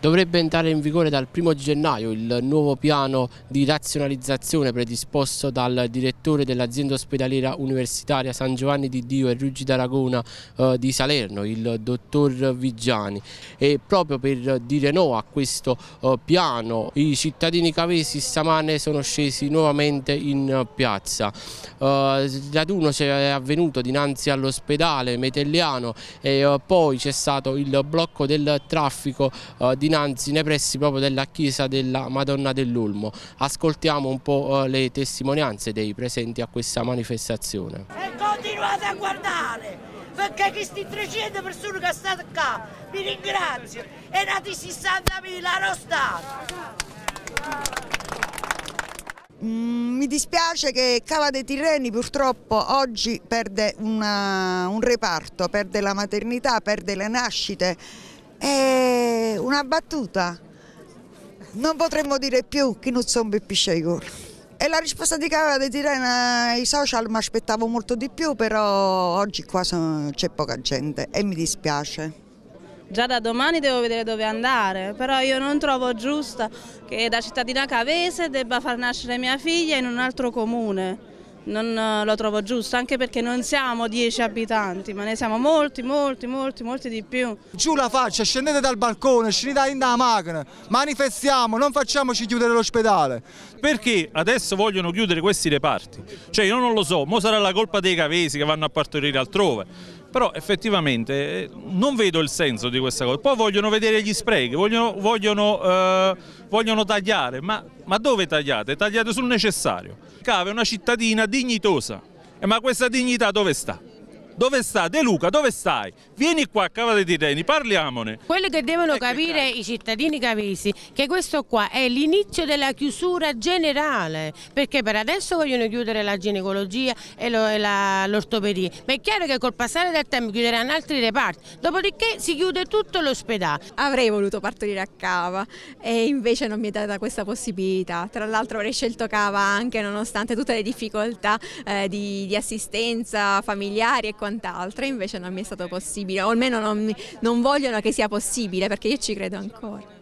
Dovrebbe entrare in vigore dal 1 gennaio il nuovo piano di razionalizzazione predisposto dal direttore dell'azienda ospedaliera universitaria San Giovanni di Dio e Ruggi d'Aragona eh, di Salerno, il dottor Vigiani. E proprio per dire no a questo eh, piano i cittadini cavesi stamane sono scesi nuovamente in piazza. Eh, il raduno è avvenuto dinanzi all'ospedale metelliano e eh, poi c'è stato il blocco del traffico eh, dinanzi nei pressi proprio della chiesa della Madonna dell'Ulmo. Ascoltiamo un po' eh, le testimonianze dei presenti a questa manifestazione. E continuate a guardare! perché queste 300 persone che stanno qua vi ringrazio è nati 60.000 allo stato mi dispiace che Cava dei Tirreni purtroppo oggi perde una, un reparto, perde la maternità, perde le nascite e una battuta. Non potremmo dire più chi non sono Peppiscia i gol. E la risposta di Cava di Tirana ai social mi aspettavo molto di più, però oggi qua c'è poca gente e mi dispiace. Già da domani devo vedere dove andare, però io non trovo giusta che da cittadina cavese debba far nascere mia figlia in un altro comune non eh, lo trovo giusto, anche perché non siamo 10 abitanti, ma ne siamo molti, molti, molti, molti di più. Giù la faccia, scendete dal balcone, scendete in da macchina, manifestiamo, non facciamoci chiudere l'ospedale. Perché adesso vogliono chiudere questi reparti? Cioè io non lo so, mo sarà la colpa dei cavesi che vanno a partorire altrove però effettivamente eh, non vedo il senso di questa cosa. Poi vogliono vedere gli sprechi, vogliono, vogliono, eh, vogliono tagliare, ma, ma, dove tagliate? Tagliate sul necessario. Cave è una cittadina dignitosa, eh, ma questa dignità dove sta? Dove sta De Luca? Dove stai? Vieni qua a Cava dei Tirreni, parliamone. Quello che devono ecco capire i cittadini cavesi che questo qua è l'inizio della chiusura generale, perché per adesso vogliono chiudere la ginecologia e l'ortopedia, ma è chiaro che col passare del tempo chiuderanno altri reparti, dopodiché si chiude tutto l'ospedale. Avrei voluto partorire a Cava e invece non mi è data questa possibilità, tra l'altro avrei scelto Cava anche nonostante tutte le difficoltà eh, di, di assistenza familiari e quant'altro quant'altro, invece non mi è stato possibile, o almeno non, non vogliono che sia possibile perché io ci credo ancora.